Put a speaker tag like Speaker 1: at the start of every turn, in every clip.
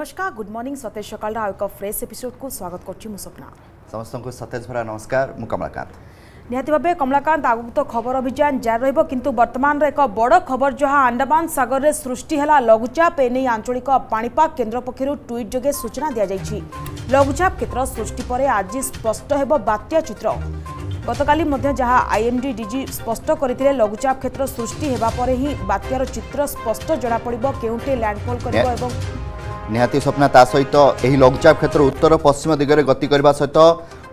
Speaker 1: नमस्कार good morning Satej सकाल एक फ्रेस एपिसोड को स्वागत करप्ना
Speaker 2: समस्त को सतेज भरा नमस्कार मुकमलाकांत
Speaker 1: निहती भावे कमलाकांत आगुक तो खबर अभियान जारी किंतु वर्तमान रे एक बड़ खबर जहां आंडमान सगर में सृष्टि लघुचाप एने आंचलिक पापाग केन्द्र पक्षर ट्विट जगे सूचना दी जाएगी लघुचाप क्षेत्र सृष्टि पर आज स्पष्ट होत्या चित्र गतल जहां आईएमडी डी स्पष्ट कर लघुचाप क्षेत्र सृष्टि होगापर ही बात्यार चित्र स्पष्ट जमापड़ क्योंटे लैंडफल कर
Speaker 2: ନିହାତି ସ୍ୱପ୍ନା ତା ସହିତ ଏହି ଲଘୁଚାପ କ୍ଷେତ୍ର ଉତ୍ତର ପଶ୍ଚିମ ଦିଗରେ ଗତି କରିବା ସହିତ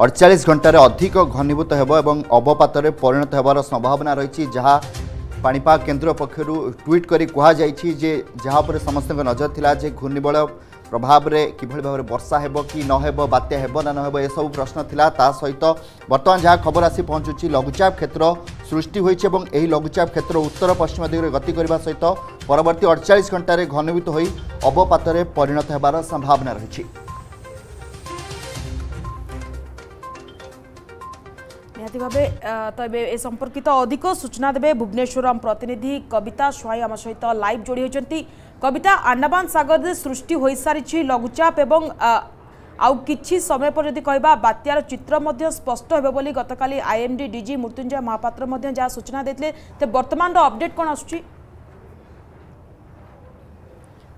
Speaker 2: ଅଡ଼ଚାଳିଶ ଘଣ୍ଟାରେ ଅଧିକ ଘନୀଭୂତ ହେବ ଏବଂ ଅବପାତରେ ପରିଣତ ହେବାର ସମ୍ଭାବନା ରହିଛି ଯାହା ପାଣିପାଗ କେନ୍ଦ୍ର ପକ୍ଷରୁ ଟ୍ୱିଟ୍ କରି କୁହାଯାଇଛି ଯେ ଯାହା ଉପରେ ସମସ୍ତଙ୍କ ନଜର ଥିଲା ଯେ ଘୂର୍ଣ୍ଣିବଳୟ প্রভাবে কিভাবে ভাবে বর্ষা হব কি নহব বাত্যা হব না নহব এসব প্রশ্ন লা তা সহিত বর্তমান যা খবর আসি পৌঁছুছি লঘুচাপ ক্ষেত্র সৃষ্টি হয়েছে এবং এই লঘুচাপ ক্ষেত্র উত্তর পশ্চিম দিগরে গতি করা সহিত পরবর্তী অড়চাশ ঘণ্টার ঘনীভূত হয়ে অবপাতরে পরিণত হবার সম্ভাবনা রয়েছে
Speaker 1: ନିହାତି ଭାବେ ତ ଏବେ ଏ ସମ୍ପର୍କିତ ଅଧିକ ସୂଚନା ଦେବେ ଭୁବନେଶ୍ୱରମ୍ ପ୍ରତିନିଧି କବିତା ସ୍ୱାଇଁ ଆମ ସହିତ ଲାଇଭ୍ ଯୋଡ଼ି ହୋଇଛନ୍ତି কবিতা আন্দামান সাগরের সৃষ্টি হয়ে সারিছে লঘুচাপ এবং আউ কিছু সময় পর যদি কহা বাত্যার চিত্র মধ্য স্পষ্ট হবে বলে গতকাল আইএমডি ডিজি মৃত্যুঞ্জয় মহাপাত্র যা সূচনা দিয়ে বর্তমানর অপডেট কোণ আসুচি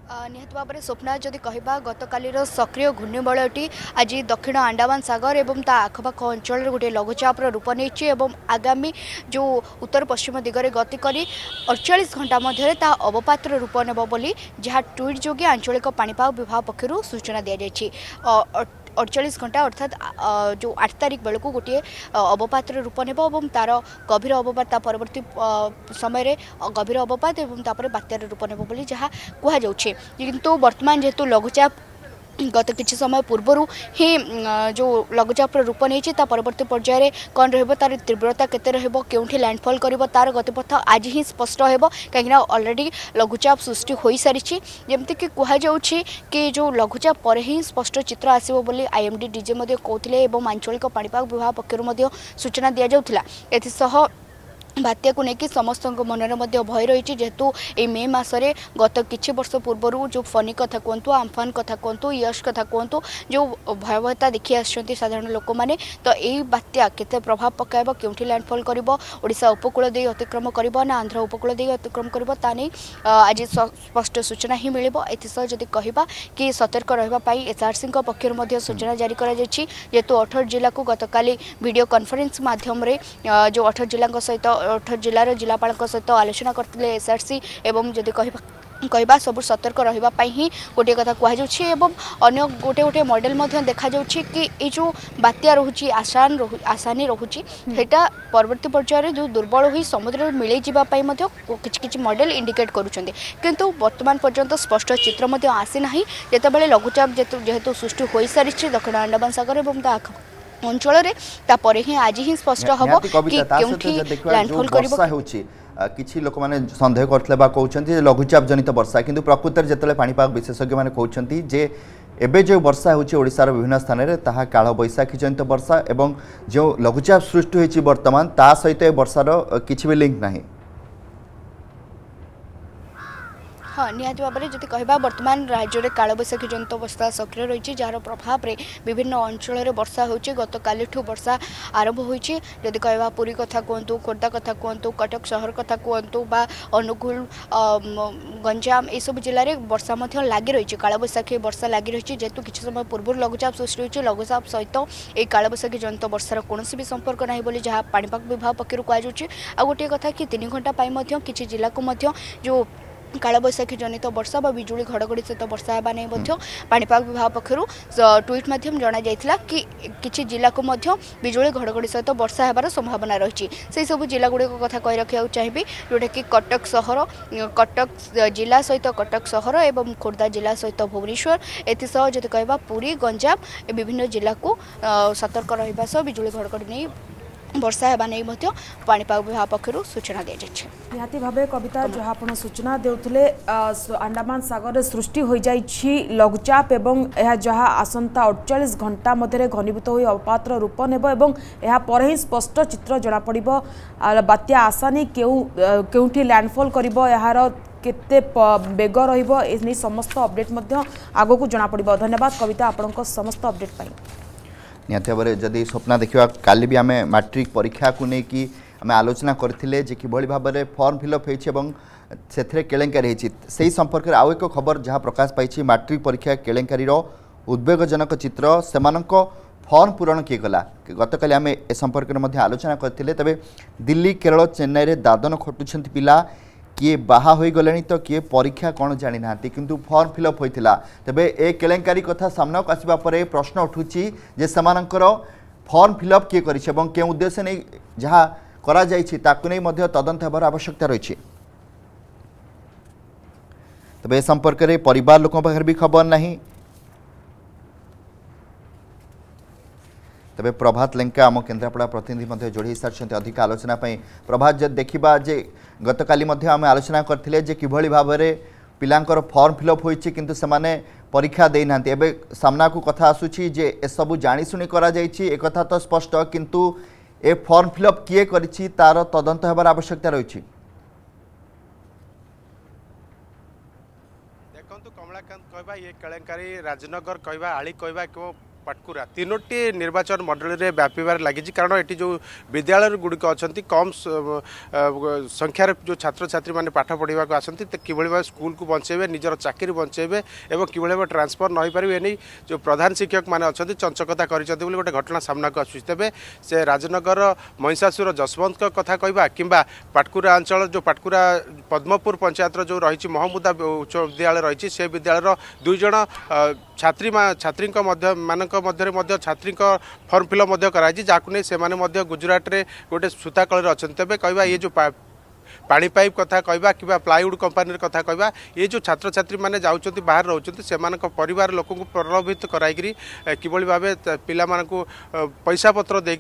Speaker 3: ନିହାତି ଭାବରେ ସ୍ୱପ୍ନା ଯଦି କହିବା ଗତକାଲିର ସକ୍ରିୟ ଘୂର୍ଣ୍ଣିବଳୟଟି ଆଜି ଦକ୍ଷିଣ ଆଣ୍ଡାମାନ ସାଗର ଏବଂ ତା ଆଖପାଖ ଅଞ୍ଚଳରେ ଗୋଟିଏ ଲଘୁଚାପର ରୂପ ନେଇଛି ଏବଂ ଆଗାମୀ ଯେଉଁ ଉତ୍ତର ପଶ୍ଚିମ ଦିଗରେ ଗତି କରି ଅଡ଼ଚାଳିଶ ଘଣ୍ଟା ମଧ୍ୟରେ ତାହା ଅବପାତର ରୂପ ନେବ ବୋଲି ଯାହା ଟ୍ୱିଟ୍ ଯୋଗେ ଆଞ୍ଚଳିକ ପାଣିପାଗ ବିଭାଗ ପକ୍ଷରୁ ସୂଚନା ଦିଆଯାଇଛି ଅଡ଼ଚାଳିଶ ଘଣ୍ଟା ଅର୍ଥାତ୍ ଯେଉଁ ଆଠ ତାରିଖ ବେଳକୁ ଗୋଟିଏ ଅବପାତର ରୂପ ନେବ ଏବଂ ତାର ଗଭୀର ଅବପାତ ତା ପରବର୍ତ୍ତୀ ସମୟରେ ଗଭୀର ଅବପାତ ଏବଂ ତାପରେ ବାତ୍ୟାର ରୂପ ନେବ ବୋଲି ଯାହା କୁହାଯାଉଛି କିନ୍ତୁ ବର୍ତ୍ତମାନ ଯେହେତୁ ଲଘୁଚାପ गत कि समय पूर्व ही जो लघुचाप रूप नहीं परवर्त पर्यायर कौन रही तीव्रता केते लैंडफल कर तार गतिपथ आज ही स्पष्ट हो कहीं अलरेडी लघुचाप सृष्टि हो सारी जमीक कहुचे कि जो लघुचाप पर ही स्पष्ट चित्र आसो बोली आईएमडी डीजे कहते आंचलिक पापाग विभाग पक्षर सूचना दि जाऊ ବାତ୍ୟାକୁ ନେଇକି ସମସ୍ତଙ୍କ ମନରେ ମଧ୍ୟ ଭୟ ରହିଛି ଯେହେତୁ ଏଇ ମେ ମାସରେ ଗତ କିଛି ବର୍ଷ ପୂର୍ବରୁ ଯେଉଁ ଫନି କଥା କୁହନ୍ତୁ ଆମ୍ଫାନ କଥା କୁହନ୍ତୁ ୟଶ୍ କଥା କୁହନ୍ତୁ ଯେଉଁ ଭୟାବହତା ଦେଖି ଆସୁଛନ୍ତି ସାଧାରଣ ଲୋକମାନେ ତ ଏଇ ବାତ୍ୟା କେତେ ପ୍ରଭାବ ପକାଇବ କେଉଁଠି ଲ୍ୟାଣ୍ଡଫଲ୍ କରିବ ଓଡ଼ିଶା ଉପକୂଳ ଦେଇ ଅତିକ୍ରମ କରିବ ନା ଆନ୍ଧ୍ର ଉପକୂଳ ଦେଇ ଅତିକ୍ରମ କରିବ ତା ନେଇ ଆଜି ସ୍ପଷ୍ଟ ସୂଚନା ହିଁ ମିଳିବ ଏଥିସହ ଯଦି କହିବା କି ସତର୍କ ରହିବା ପାଇଁ ଏସ୍ଆର୍ସିଙ୍କ ପକ୍ଷରୁ ମଧ୍ୟ ସୂଚନା ଜାରି କରାଯାଇଛି ଯେହେତୁ ଅଠର ଜିଲ୍ଲାକୁ ଗତକାଲି ଭିଡ଼ିଓ କନଫରେନ୍ସ ମାଧ୍ୟମରେ ଯେଉଁ ଅଠର ଜିଲ୍ଲାଙ୍କ ସହିତ ଅଠର ଜିଲ୍ଲାର ଜିଲ୍ଲାପାଳଙ୍କ ସହିତ ଆଲୋଚନା କରିଥିଲେ ଏସ୍ଆର୍ସି ଏବଂ ଯଦି କହିବା କହିବା ସବୁ ସତର୍କ ରହିବା ପାଇଁ ହିଁ ଗୋଟିଏ କଥା କୁହାଯାଉଛି ଏବଂ ଅନ୍ୟ ଗୋଟିଏ ଗୋଟେ ମଡ଼େଲ ମଧ୍ୟ ଦେଖାଯାଉଛି କି ଏଇ ଯେଉଁ ବାତ୍ୟା ରହୁଛି ଆସାନ ଆସାନୀ ରହୁଛି ସେଇଟା ପରବର୍ତ୍ତୀ ପର୍ଯ୍ୟାୟରେ ଯେଉଁ ଦୁର୍ବଳ ହୋଇ ସମୁଦ୍ରରେ ମିଳାଇଯିବା ପାଇଁ ମଧ୍ୟ କିଛି କିଛି ମଡ଼େଲ ଇଣ୍ଡିକେଟ୍ କରୁଛନ୍ତି କିନ୍ତୁ ବର୍ତ୍ତମାନ ପର୍ଯ୍ୟନ୍ତ ସ୍ପଷ୍ଟ ଚିତ୍ର ମଧ୍ୟ ଆସିନାହିଁ ଯେତେବେଳେ ଲଘୁଚାପ ଯେହେତୁ ସୃଷ୍ଟି ହୋଇସାରିଛି ଦକ୍ଷିଣ ଆଣ୍ଡାମାନ ସାଗର ଏବଂ ତା ଆଖ ଅଞ୍ଚଳରେ ତାପରେ ହିଁ ଆଜି ହିଁ ସ୍ପଷ୍ଟ ହେବ କି କେଉଁଠି ଲ୍ୟାଣ୍ଡଫଲ୍ କରିବ
Speaker 2: ହେଉଛି କିଛି ଲୋକମାନେ ସନ୍ଦେହ କରୁଥିଲେ ବା କହୁଛନ୍ତି ଯେ ଲଘୁଚାପ ଜନିତ ବର୍ଷା କିନ୍ତୁ ପ୍ରକୃତରେ ଯେତେବେଳେ ପାଣିପାଗ ବିଶେଷଜ୍ଞମାନେ କହୁଛନ୍ତି ଯେ ଏବେ ଯେଉଁ ବର୍ଷା ହେଉଛି ଓଡ଼ିଶାର ବିଭିନ୍ନ ସ୍ଥାନରେ ତାହା କାଳବୈଶାଖୀ ଜନିତ ବର୍ଷା ଏବଂ ଯେଉଁ ଲଘୁଚାପ ସୃଷ୍ଟି ହୋଇଛି ବର୍ତ୍ତମାନ ତା ସହିତ ଏ ବର୍ଷାର କିଛି ବି ଲିଙ୍କ୍ ନାହିଁ
Speaker 3: ହଁ ନିହାତି ଭାବରେ ଯଦି କହିବା ବର୍ତ୍ତମାନ ରାଜ୍ୟରେ କାଳବୈଶାଖୀ ଯନ୍ତ୍ରବସ୍ଥା ସକ୍ରିୟ ରହିଛି ଯାହାର ପ୍ରଭାବରେ ବିଭିନ୍ନ ଅଞ୍ଚଳରେ ବର୍ଷା ହେଉଛି ଗତକାଲିଠୁ ବର୍ଷା ଆରମ୍ଭ ହୋଇଛି ଯଦି କହିବା ପୁରୀ କଥା କୁହନ୍ତୁ ଖୋର୍ଦ୍ଧା କଥା କୁହନ୍ତୁ କଟକ ସହର କଥା କୁହନ୍ତୁ ବା ଅନୁଗୁଳ ଗଞ୍ଜାମ ଏସବୁ ଜିଲ୍ଲାରେ ବର୍ଷା ମଧ୍ୟ ଲାଗି ରହିଛି କାଳବୈଶାଖୀ ବର୍ଷା ଲାଗି ରହିଛି ଯେହେତୁ କିଛି ସମୟ ପୂର୍ବରୁ ଲଘୁଚାପ ସୃଷ୍ଟି ହୋଇଛି ଲଘୁଚାପ ସହିତ ଏହି କାଳବୈଶାଖୀ ଯନ୍ତ୍ର ବର୍ଷାର କୌଣସି ବି ସମ୍ପର୍କ ନାହିଁ ବୋଲି ଯାହା ପାଣିପାଗ ବିଭାଗ ପକ୍ଷରୁ କୁହାଯାଉଛି ଆଉ ଗୋଟିଏ କଥା କି ତିନି ଘଣ୍ଟା ପାଇଁ ମଧ୍ୟ କିଛି ଜିଲ୍ଲାକୁ ମଧ୍ୟ ଯେଉଁ କାଳବୈଶାଖୀ ଜନିତ ବର୍ଷା ବା ବିଜୁଳି ଘଡ଼ଘଡ଼ି ସହିତ ବର୍ଷା ହେବା ନେଇ ମଧ୍ୟ ପାଣିପାଗ ବିଭାଗ ପକ୍ଷରୁ ଟ୍ୱିଟ୍ ମାଧ୍ୟମରେ ଜଣାଯାଇଥିଲା କି କିଛି ଜିଲ୍ଲାକୁ ମଧ୍ୟ ବିଜୁଳି ଘଡ଼ଘଡ଼ି ସହିତ ବର୍ଷା ହେବାର ସମ୍ଭାବନା ରହିଛି ସେହିସବୁ ଜିଲ୍ଲାଗୁଡ଼ିକ କଥା କହି ରଖିବାକୁ ଚାହିଁବି ଯେଉଁଟାକି କଟକ ସହର କଟକ ଜିଲ୍ଲା ସହିତ କଟକ ସହର ଏବଂ ଖୋର୍ଦ୍ଧା ଜିଲ୍ଲା ସହିତ ଭୁବନେଶ୍ୱର ଏଥିସହ ଯଦି କହିବା ପୁରୀ ଗଞ୍ଜାମ ବିଭିନ୍ନ ଜିଲ୍ଲାକୁ ସତର୍କ ରହିବା ସହ ବିଜୁଳି ଘଡ଼ଘଡ଼ି ନେଇ ବର୍ଷା ହେବା ନେଇ ମଧ୍ୟ ପାଣିପାଗ ବିଭାଗ ପକ୍ଷରୁ ସୂଚନା ଦିଆଯାଇଛି
Speaker 1: ନିହାତି ଭାବେ କବିତା ଯାହା ଆପଣ ସୂଚନା ଦେଉଥିଲେ ଆଣ୍ଡାମାନ ସାଗରରେ ସୃଷ୍ଟି ହୋଇଯାଇଛି ଲଘୁଚାପ ଏବଂ ଏହା ଯାହା ଆସନ୍ତା ଅଡ଼ଚାଳିଶ ଘଣ୍ଟା ମଧ୍ୟରେ ଘନୀଭୂତ ହୋଇ ଅପାତ୍ର ରୂପ ନେବ ଏବଂ ଏହା ପରେ ହିଁ ସ୍ପଷ୍ଟ ଚିତ୍ର ଜଣାପଡ଼ିବ ବାତ୍ୟା ଆସାନି କେଉଁ କେଉଁଠି ଲ୍ୟାଣ୍ଡଫଲ୍ କରିବ ଏହାର କେତେ ବେଗ ରହିବ ଏ ନେଇ ସମସ୍ତ ଅପଡ଼େଟ୍ ମଧ୍ୟ ଆଗକୁ ଜଣାପଡ଼ିବ ଧନ୍ୟବାଦ କବିତା ଆପଣଙ୍କ ସମସ୍ତ ଅପଡ଼େଟ୍ ପାଇଁ
Speaker 2: ନିହାତି ଭାବରେ ଯଦି ସ୍ୱପ୍ନା ଦେଖିବା କାଲି ବି ଆମେ ମାଟ୍ରିକ୍ ପରୀକ୍ଷାକୁ ନେଇକି ଆମେ ଆଲୋଚନା କରିଥିଲେ ଯେ କିଭଳି ଭାବରେ ଫର୍ମ ଫିଲ୍ଅପ୍ ହୋଇଛି ଏବଂ ସେଥିରେ କେଳେଙ୍କାରୀ ହୋଇଛି ସେହି ସମ୍ପର୍କରେ ଆଉ ଏକ ଖବର ଯାହା ପ୍ରକାଶ ପାଇଛି ମାଟ୍ରିକ୍ ପରୀକ୍ଷା କେଳେଙ୍କାରୀର ଉଦ୍ବେଗଜନକ ଚିତ୍ର ସେମାନଙ୍କ ଫର୍ମ ପୂରଣ କିଏ କଲା ଗତକାଲି ଆମେ ଏ ସମ୍ପର୍କରେ ମଧ୍ୟ ଆଲୋଚନା କରିଥିଲେ ତେବେ ଦିଲ୍ଲୀ କେରଳ ଚେନ୍ନାଇରେ ଦାଦନ ଖଟୁଛନ୍ତି ପିଲା କିଏ ବାହା ହୋଇଗଲେଣି ତ କିଏ ପରୀକ୍ଷା କ'ଣ ଜାଣିନାହାନ୍ତି କିନ୍ତୁ ଫର୍ମ ଫିଲ୍ଅପ୍ ହୋଇଥିଲା ତେବେ ଏ କେଳେଙ୍କାରୀ କଥା ସାମ୍ନାକୁ ଆସିବା ପରେ ପ୍ରଶ୍ନ ଉଠୁଛି ଯେ ସେମାନଙ୍କର ଫର୍ମ ଫିଲ୍ଅପ୍ କିଏ କରିଛି ଏବଂ କେଉଁ ଉଦ୍ଦେଶ୍ୟ ନେଇ ଯାହା କରାଯାଇଛି ତାକୁ ନେଇ ମଧ୍ୟ ତଦନ୍ତ ହେବାର ଆବଶ୍ୟକତା ରହିଛି ତେବେ ଏ ସମ୍ପର୍କରେ ପରିବାର ଲୋକଙ୍କ ପାଖରେ ବି ଖବର ନାହିଁ ତେବେ ପ୍ରଭାତ ଲେଙ୍କା ଆମ କେନ୍ଦ୍ରାପଡ଼ା ପ୍ରତିନିଧି ମଧ୍ୟ ଯୋଡ଼ି ହୋଇସାରିଛନ୍ତି ଅଧିକ ଆଲୋଚନା ପାଇଁ ପ୍ରଭାତ ଯଦି ଦେଖିବା ଯେ ଗତକାଲି ମଧ୍ୟ ଆମେ ଆଲୋଚନା କରିଥିଲେ ଯେ କିଭଳି ଭାବରେ ପିଲାଙ୍କର ଫର୍ମ ଫିଲ୍ଅପ୍ ହୋଇଛି କିନ୍ତୁ ସେମାନେ ପରୀକ୍ଷା ଦେଇନାହାନ୍ତି ଏବେ ସାମ୍ନାକୁ କଥା ଆସୁଛି ଯେ ଏସବୁ ଜାଣିଶୁଣି କରାଯାଇଛି ଏକଥା ତ ସ୍ପଷ୍ଟ କିନ୍ତୁ ଏ ଫର୍ମ ଫିଲ୍ଅପ୍ କିଏ କରିଛି ତାର ତଦନ୍ତ ହେବାର ଆବଶ୍ୟକତା ରହିଛି
Speaker 4: ଦେଖନ୍ତୁ କମଳାକାନ୍ତ କହିବା ଇଏ କେଳେଙ୍କାରୀ ରାଜନଗର କହିବା ଆଳି କହିବା କେଉଁ ପାଟକୁରା ତିନୋଟି ନିର୍ବାଚନ ମଣ୍ଡଳୀରେ ବ୍ୟାପିବାରେ ଲାଗିଛି କାରଣ ଏଠି ଯେଉଁ ବିଦ୍ୟାଳୟ ଗୁଡ଼ିକ ଅଛନ୍ତି କମ୍ ସଂଖ୍ୟାରେ ଯେଉଁ ଛାତ୍ରଛାତ୍ରୀମାନେ ପାଠ ପଢ଼ିବାକୁ ଆସନ୍ତି କିଭଳି ଭାବେ ସ୍କୁଲକୁ ବଞ୍ଚେଇବେ ନିଜର ଚାକିରି ବଞ୍ଚେଇବେ ଏବଂ କିଭଳି ଭାବେ ଟ୍ରାନ୍ସଫର୍ ନହୋଇପାରିବେ ଏ ନେଇ ଯେଉଁ ପ୍ରଧାନ ଶିକ୍ଷକମାନେ ଅଛନ୍ତି ଚଞ୍ଚକତା କରିଛନ୍ତି ବୋଲି ଗୋଟେ ଘଟଣା ସାମ୍ନାକୁ ଆସୁଛି ତେବେ ସେ ରାଜନଗର ମହିଷାସୁର ଯଶବନ୍ତଙ୍କ କଥା କହିବା କିମ୍ବା ପାଟକୁରା ଅଞ୍ଚଳ ଯେଉଁ ପାଟକୁରା ପଦ୍ମପୁର ପଞ୍ଚାୟତର ଯେଉଁ ରହିଛି ମହମ୍ମୁଦା ଉଚ୍ଚ ବିଦ୍ୟାଳୟ ରହିଛି ସେ ବିଦ୍ୟାଳୟର ଦୁଇ ଜଣ ଛାତ୍ରୀ ଛାତ୍ରୀଙ୍କ ମଧ୍ୟ ମାନଙ୍କ ମଧ୍ୟରେ ମଧ୍ୟ ଛାତ୍ରୀଙ୍କ ଫର୍ମ ଫିଲ୍ଅପ୍ ମଧ୍ୟ କରାଯାଇଛି ଯାହାକୁ ନେଇ ସେମାନେ ମଧ୍ୟ ଗୁଜୁରାଟରେ ଗୋଟେ ସୂତାକଳରେ ଅଛନ୍ତି ତେବେ କହିବା ଇଏ ଯେଉଁ পানি পাইপ কথা কহা কিংবা প্লাইউড কোম্পানির কথা কহা এ যে ছাত্রছাত্রী মানে যাচ্ছেন বাহার রোচান সে পরিবার লোক প্রলোভিত করাইকি কিভাবে ভাবে পিলা পয়সাপত্র দিয়ে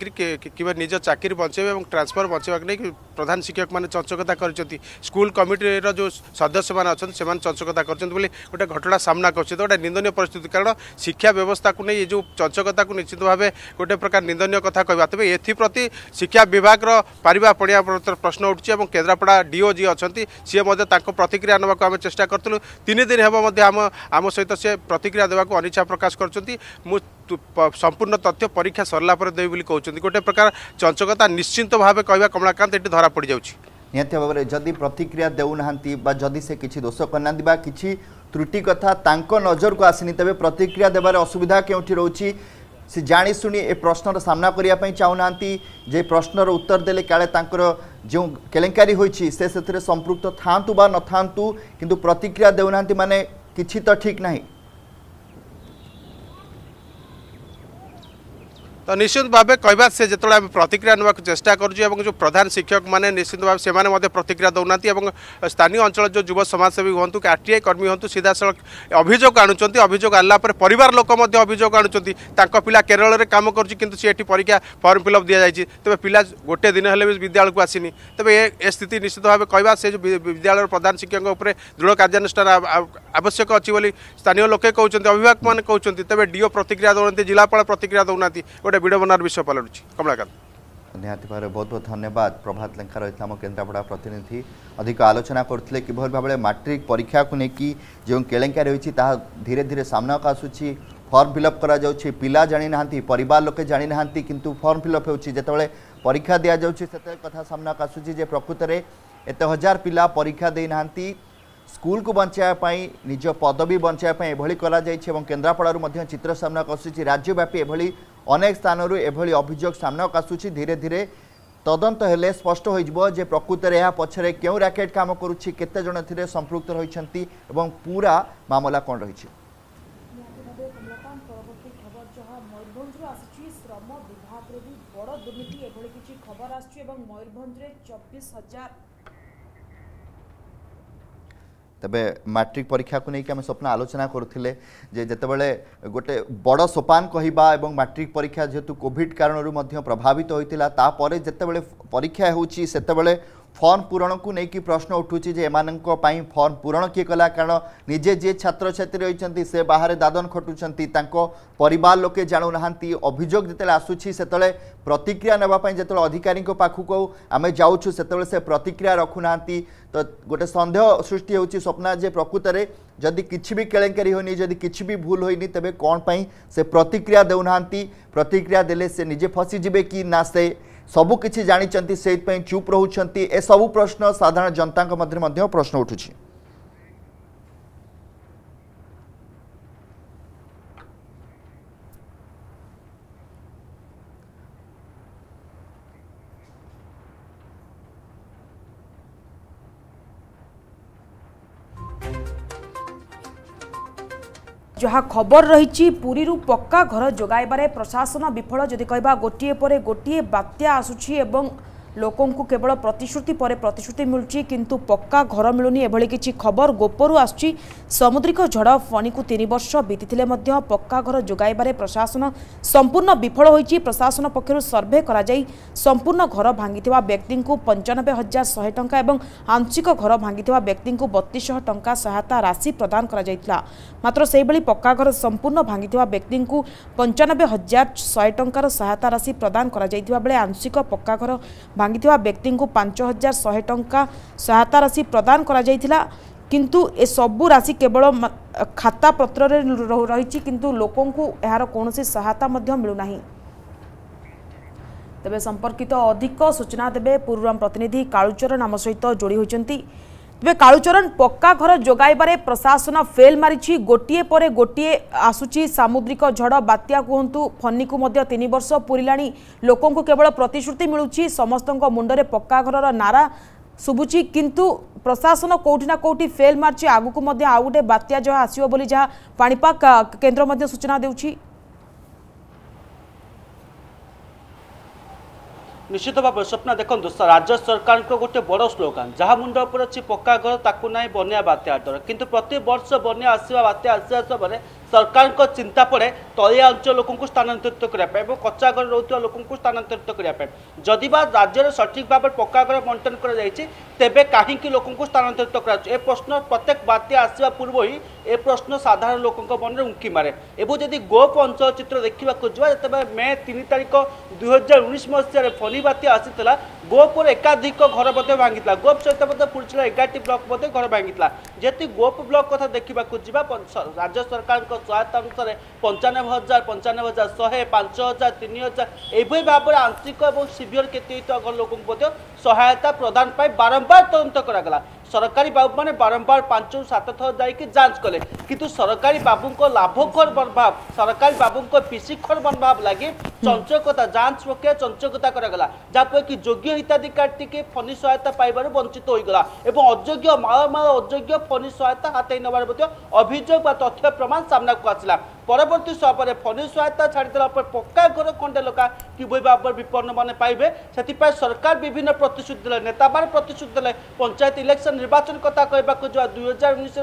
Speaker 4: কিংবা নিজ চাকরি বঞ্চাইবে এবং ট্রান্সফর বঞ্চাইবা নেই প্রধান শিক্ষক মানে চঞ্চকতা করছেন স্কুল কমিটির যে সদস্য মানে অনেক সে চঞ্চকতা করছেন বলে গোটে ঘটনা সামনা করছে গোটে নিন্দনীয় পরিস্থিতি কারণ শিক্ষা ব্যবস্থাকে নিয়ে এই যে চঞ্চকতাকে নিশ্চিত ভাবে গোটে প্রকার নিন্দনীয় কথা কহা তবে এথিপ্রতি শিক্ষা বিভাগর পারিবা পড়িয়া প্রশ্ন উঠছে এবং কেন্দ্রাপড়া डिओ जी अहिले प्रतिक्रिया नै चेष्टा गर्ुति दिन हेर्दा प्रतिक्रिया देवको अनिच्छा प्रकाश गर्छन् म सम्पूर्ण तथ्य परीक्षा सरि गए प्रकार चञ्चकता निश्चित भाइ क्या कमलाका धरा
Speaker 2: परिवार जिम्मे प्रतिक्रिया देउना दोष गरि ना कि त्रुटि कथा नजरको आसे तपाईँ प्रतिक्रिया दबार असुविधा के ସେ ଜାଣିଶୁଣି ଏ ପ୍ରଶ୍ନର ସାମ୍ନା କରିବା ପାଇଁ ଚାହୁଁନାହାନ୍ତି ଯେ ପ୍ରଶ୍ନର ଉତ୍ତର ଦେଲେ କାଳେ ତାଙ୍କର ଯେଉଁ କେଲେଙ୍କାରୀ ହୋଇଛି ସେ ସେଥିରେ ସମ୍ପୃକ୍ତ ଥାଆନ୍ତୁ ବା ନଥାଆନ୍ତୁ କିନ୍ତୁ ପ୍ରତିକ୍ରିୟା ଦେଉନାହାନ୍ତି ମାନେ କିଛି ତ ଠିକ୍ ନାହିଁ
Speaker 4: ତ ନିଶ୍ଚିତ ଭାବେ କହିବା ସେ ଯେତେବେଳେ ଆମେ ପ୍ରତିକ୍ରିୟା ନେବାକୁ ଚେଷ୍ଟା କରୁଛୁ ଏବଂ ଯେଉଁ ପ୍ରଧାନ ଶିକ୍ଷକମାନେ ନିଶ୍ଚିତ ଭାବେ ସେମାନେ ମଧ୍ୟ ପ୍ରତିକ୍ରିୟା ଦେଉନାହାନ୍ତି ଏବଂ ସ୍ଥାନୀୟ ଅଞ୍ଚଳ ଯେଉଁ ଯୁବ ସମାଜସେବୀ ହୁଅନ୍ତୁ କି ଆର୍ଟିଆଇ କର୍ମୀ ହୁଅନ୍ତୁ ସିଧାସଳଖ ଅଭିଯୋଗ ଆଣୁଛନ୍ତି ଅଭିଯୋଗ ଆଣିଲା ପରେ ପରିବାର ଲୋକ ମଧ୍ୟ ଅଭିଯୋଗ ଆଣୁଛନ୍ତି ତାଙ୍କ ପିଲା କେରଳରେ କାମ କରୁଛି କିନ୍ତୁ ସେ ଏଠି ପରୀକ୍ଷା ଫର୍ମ ଫିଲ୍ଅପ୍ ଦିଆଯାଇଛି ତେବେ ପିଲା ଗୋଟିଏ ଦିନ ହେଲେ ବି ବିଦ୍ୟାଳୟକୁ ଆସିନି ତେବେ ଏ ଏ ସ୍ଥିତି ନିଶ୍ଚିତ ଭାବେ କହିବା ସେ ଯେଉଁ ବିଦ୍ୟାଳୟର ପ୍ରଧାନ ଶିକ୍ଷକଙ୍କ ଉପରେ ଦୃଢ଼ କାର୍ଯ୍ୟାନୁଷ୍ଠାନ ଆବଶ୍ୟକ ଅଛି ବୋଲି ସ୍ଥାନୀୟ ଲୋକେ କହୁଛନ୍ତି ଅଭିଭାବକମାନେ କହୁଛନ୍ତି ତେବେ ଡିଓ ପ୍ରତିକ୍ରିୟା ଦେଉନାହାନ୍ତି ଜିଲ୍ଲାପାଳ ପ୍ରତିକ୍ରିୟା ଦେଉନାହାନ୍ତି ଗୋଟେ গোটে ভিডিও বনার বিষয় পালটুছি কমলাকান্ত
Speaker 2: নিহতি ভাবে বহুত বহুত ধন্যবাদ প্রভাত লেখা রয়েছে আমার কেন্দ্রাপড়া প্রতিনিধি অধিক আলোচনা করলে কিভাবে ভাবে মাট্রিক পরীক্ষা নেই যে কেলেঙ্কা রয়েছে তাহা ধীরে ধীরে সামনাক আসুচি ফর্ম ফিল আপ করা যাচ্ছে পিলা জানি না পরিবার লোকে জানি না কিন্তু ফর্ম ফিল আপ হচ্ছে যেতবে পরীক্ষা দিয়া যাচ্ছে সেতে কথা সামনাক আসুচি যে প্রকৃতরে এত হাজার পিলা পরীক্ষা দিয়ে না ସ୍କୁଲକୁ ବଞ୍ଚାଇବା ପାଇଁ ନିଜ ପଦବୀ ବଞ୍ଚାଇବା ପାଇଁ ଏଭଳି କରାଯାଇଛି ଏବଂ କେନ୍ଦ୍ରାପଡ଼ାରୁ ମଧ୍ୟ ଚିତ୍ର ସାମ୍ନାକୁ ଆସୁଛି ରାଜ୍ୟବ୍ୟାପୀ ଏଭଳି ଅନେକ ସ୍ଥାନରୁ ଏଭଳି ଅଭିଯୋଗ ସାମ୍ନାକୁ ଆସୁଛି ଧୀରେ ଧୀରେ ତଦନ୍ତ ହେଲେ ସ୍ପଷ୍ଟ ହୋଇଯିବ ଯେ ପ୍ରକୃତରେ ଏହା ପଛରେ କେଉଁ ରାକେଟ୍ କାମ କରୁଛି କେତେ ଜଣ ଏଥିରେ ସମ୍ପୃକ୍ତ ରହିଛନ୍ତି ଏବଂ ପୁରା ମାମଲା କ'ଣ ରହିଛି
Speaker 1: শ্রম বিভাগের বড় দুর্নীতি এভাবে কিছু খবর আসছে এবং ময়ূরভঞ্জে চব্বিশ হাজার
Speaker 2: তবে ম্যাট্রিক পরীক্ষাকে নিয়ে আমি স্বপ্ন আলোচনা করুলে যে যেতবে গোটে বড় সোপান কহা এবং ম্যাট্রিক পরীক্ষা যেহেতু কোভিড কারণর প্রভাবিত হয়েছিল তাপরে যেতবে পরীক্ষা হচ্ছে সেতবে फर्म पूरण को लेकिन प्रश्न उठूँगी फर्म पूरण किए कला कारण निजे जी छात्र छात्री रही से बाहर दादन खटुचान पर लोके जाणुना अभोग जो आसूसी से प्रतिक्रिया नापी जो अधिकारी पाखक आम जाऊ से प्रतिक्रिया रखुना तो गोटे सन्देह सृष्टि होपना जे प्रकृत में जदि किसी भी केलेकारी होनी जदि किसी भी भूल होनी तेज कौनपाई से प्रतिक्रिया देना प्रतिक्रिया देजे फसीजे कि ना से ସବୁକିଛି ଜାଣିଛନ୍ତି ସେଇଥିପାଇଁ ଚୁପ୍ ରହୁଛନ୍ତି ଏସବୁ ପ୍ରଶ୍ନ ସାଧାରଣ ଜନତାଙ୍କ ମଧ୍ୟରେ ମଧ୍ୟ ପ୍ରଶ୍ନ ଉଠୁଛି
Speaker 1: ଯାହା ଖବର ରହିଛି ପୁରୀରୁ ପକ୍କା ଘର ଯୋଗାଇବାରେ ପ୍ରଶାସନ ବିଫଳ ଯଦି କହିବା ଗୋଟିଏ ପରେ ଗୋଟିଏ ବାତ୍ୟା ଆସୁଛି ଏବଂ ଲୋକଙ୍କୁ କେବଳ ପ୍ରତିଶ୍ରୁତି ପରେ ପ୍ରତିଶ୍ରୁତି ମିଳୁଛି କିନ୍ତୁ ପକ୍କା ଘର ମିଳୁନି ଏଭଳି କିଛି ଖବର ଗୋପରୁ ଆସୁଛି ସାମୁଦ୍ରିକ ଝଡ଼ ଫଣିକୁ ତିନି ବର୍ଷ ବିତିଥିଲେ ମଧ୍ୟ ପକ୍କା ଘର ଯୋଗାଇବାରେ ପ୍ରଶାସନ ସମ୍ପୂର୍ଣ୍ଣ ବିଫଳ ହୋଇଛି ପ୍ରଶାସନ ପକ୍ଷରୁ ସର୍ଭେ କରାଯାଇ ସମ୍ପୂର୍ଣ୍ଣ ଘର ଭାଙ୍ଗିଥିବା ବ୍ୟକ୍ତିଙ୍କୁ ପଞ୍ଚାନବେ ହଜାର ଶହେ ଟଙ୍କା ଏବଂ ଆଂଶିକ ଘର ଭାଙ୍ଗିଥିବା ବ୍ୟକ୍ତିଙ୍କୁ ବତିଶହ ଟଙ୍କା ସହାୟତା ରାଶି ପ୍ରଦାନ କରାଯାଇଥିଲା ମାତ୍ର ସେହିଭଳି ପକ୍କା ଘର ସମ୍ପୂର୍ଣ୍ଣ ଭାଙ୍ଗିଥିବା ବ୍ୟକ୍ତିଙ୍କୁ ପଞ୍ଚାନବେ ହଜାର ଶହେ ଟଙ୍କାର ସହାୟତା ରାଶି ପ୍ରଦାନ କରାଯାଇଥିବା ବେଳେ ଆଂଶିକ ପକ୍କା ଘର ମାଗିଥିବା ବ୍ୟକ୍ତିଙ୍କୁ ପାଞ୍ଚ ହଜାର ଶହେ ଟଙ୍କା ସହାୟତା ରାଶି ପ୍ରଦାନ କରାଯାଇଥିଲା କିନ୍ତୁ ଏସବୁ ରାଶି କେବଳ ଖାତାପତ୍ରରେ ରହିଛି କିନ୍ତୁ ଲୋକଙ୍କୁ ଏହାର କୌଣସି ସହାୟତା ମଧ୍ୟ ମିଳୁନାହିଁ ତେବେ ସମ୍ପର୍କିତ ଅଧିକ ସୂଚନା ଦେବେ ପୂର୍ବରାମ ପ୍ରତିନିଧି କାଳୁଚରଣ ଆମ ସହିତ ଯୋଡ଼ି ହୋଇଛନ୍ତି ତେବେ କାଳୁଚରଣ ପକ୍କା ଘର ଯୋଗାଇବାରେ ପ୍ରଶାସନ ଫେଲ୍ ମାରିଛି ଗୋଟିଏ ପରେ ଗୋଟିଏ ଆସୁଛି ସାମୁଦ୍ରିକ ଝଡ଼ ବାତ୍ୟା କୁହନ୍ତୁ ଫନିକୁ ମଧ୍ୟ ତିନି ବର୍ଷ ପୁରିଲାଣି ଲୋକଙ୍କୁ କେବଳ ପ୍ରତିଶ୍ରୁତି ମିଳୁଛି ସମସ୍ତଙ୍କ ମୁଣ୍ଡରେ ପକ୍କା ଘରର ନାରା ଶୁଭୁଛି କିନ୍ତୁ ପ୍ରଶାସନ କେଉଁଠି ନା କେଉଁଠି ଫେଲ୍ ମାରିଛି ଆଗକୁ ମଧ୍ୟ ଆଉ ଗୋଟେ ବାତ୍ୟା ଯାହା ଆସିବ ବୋଲି ଯାହା ପାଣିପାଗ କେନ୍ଦ୍ର ମଧ୍ୟ ସୂଚନା ଦେଉଛି
Speaker 5: নিশ্চিত ভাবে ସ୍ୱପ୍ନ ଦେଖନ୍ତୁ ରାଜ୍ୟ ସରକାରଙ୍କ ଗୋଟେ ବଡ଼ ସ୍ଲୋଗାନ ଯାହା ମୁଣ୍ଡ ଉପରେ ଅଛି ପକ୍କା ଘର ତାକୁ ନାହିଁ ବନ୍ୟା ବାତ୍ୟା ଡର କିନ୍ତୁ ପ୍ରତିବର୍ଷ ବନ୍ୟା ଆସିବା ବାତ୍ୟା ଆସିବା ସମୟରେ ସରକାରଙ୍କ ଚିନ୍ତା ପଡ଼େ ତଳିଆ ଅଞ୍ଚଳ ଲୋକଙ୍କୁ ସ୍ଥାନାନ୍ତରିତ କରିବା ପାଇଁ ଏବଂ କଚ୍ଚା ଘରେ ରହୁଥିବା ଲୋକଙ୍କୁ ସ୍ଥାନାନ୍ତରିତ କରିବା ପାଇଁ ଯଦି ବା ରାଜ୍ୟରେ ସଠିକ୍ ଭାବରେ ପକ୍କା ଘର ବଣ୍ଟନ କରାଯାଇଛି ତେବେ କାହିଁକି ଲୋକଙ୍କୁ ସ୍ଥାନାନ୍ତରିତ କରାଯାଉଛି ଏ ପ୍ରଶ୍ନ ପ୍ରତ୍ୟେକ ବାତ୍ୟା ଆସିବା ପୂର୍ବ ହିଁ ଏ ପ୍ରଶ୍ନ ସାଧାରଣ ଲୋକଙ୍କ ମନରେ ଉଙ୍କି ମାରେ ଏବଂ ଯଦି ଗୋପ ଅଞ୍ଚଳ ଚିତ୍ର ଦେଖିବାକୁ ଯିବା ଯେତେବେଳେ ମେ ତିନି ତାରିଖ ଦୁଇହଜାର ଉଣେଇଶ ମସିହାରେ ଫନି ଗୁଳିବାତ୍ୟା ଆସିଥିଲା ଗୋପରେ ଏକାଧିକ ଘର ମଧ୍ୟ ଭାଙ୍ଗିଥିଲା ଗୋପ ସହିତ ମଧ୍ୟ ପୁରୁଣା ଏଗାରଟି ବ୍ଲକ ମଧ୍ୟ ଘର ଭାଙ୍ଗିଥିଲା ଯଦି ଗୋପ ବ୍ଲକ କଥା ଦେଖିବାକୁ ଯିବା ରାଜ୍ୟ ସରକାରଙ୍କ ସହାୟତା ଅନୁସାରେ ପଞ୍ଚାନବେ ହଜାର ପଞ୍ଚାନବେ ହଜାର ଶହେ ପାଞ୍ଚ ହଜାର ତିନି ହଜାର ଏଭଳି ଭାବରେ ଆଂଶିକ ଏବଂ ସିଭିଅର କ୍ଷତି ହୋଇଥିବା ଘର ଲୋକଙ୍କୁ ମଧ୍ୟ ସହାୟତା ପ୍ରଦାନ ପାଇଁ ବାରମ୍ବାର ତଦନ୍ତ କରାଗଲା ସରକାରୀ ବାବୁମାନେ ବାରମ୍ବାର ପାଞ୍ଚରୁ ସାତ ଥର ଯାଇକି ଯାଞ୍ଚ କଲେ କିନ୍ତୁ ସରକାରୀ ବାବୁଙ୍କ ଲାଭଖୋର ମନଭାବ ସରକାରୀ ବାବୁଙ୍କ ପିସିଖୋର ମନଭାବ ଲାଗି ଚଞ୍ଚକତା ଯାଞ୍ଚ ପ୍ରକ୍ରିୟା ଚଞ୍ଚକତା କରାଗଲା ଯାହାଫଳରେ କି ଯୋଗ୍ୟ ହିତାଧିକାରୀଟିକେ ଫନି ସହାୟତା ପାଇବାରୁ ବଞ୍ଚିତ ହୋଇଗଲା ଏବଂ ଅଯୋଗ୍ୟ ମାଳ ମାଳ ଅଯୋଗ୍ୟ ଫନି ସହାୟତା ହାତେଇ ନେବାର ମଧ୍ୟ ଅଭିଯୋଗ ବା ତଥ୍ୟ ପ୍ରମାଣ ସାମ୍ନାକୁ ଆସିଲା পরবর্তী সময় ফণি সহায়তা ছাড়িদেলা পরে পক্কা ঘর খন্ডে লোকা কিভাবে ভাবে বিপন্ন মানে পাইবে সেপাই সরকার বিভিন্ন প্রতিশ্রুতি দেলে মানে প্রতিশ্রুতি দেলে পঞ্চায়েত ইলেকশন নির্বাচন কথা কহবাক দুই হাজার উনিশে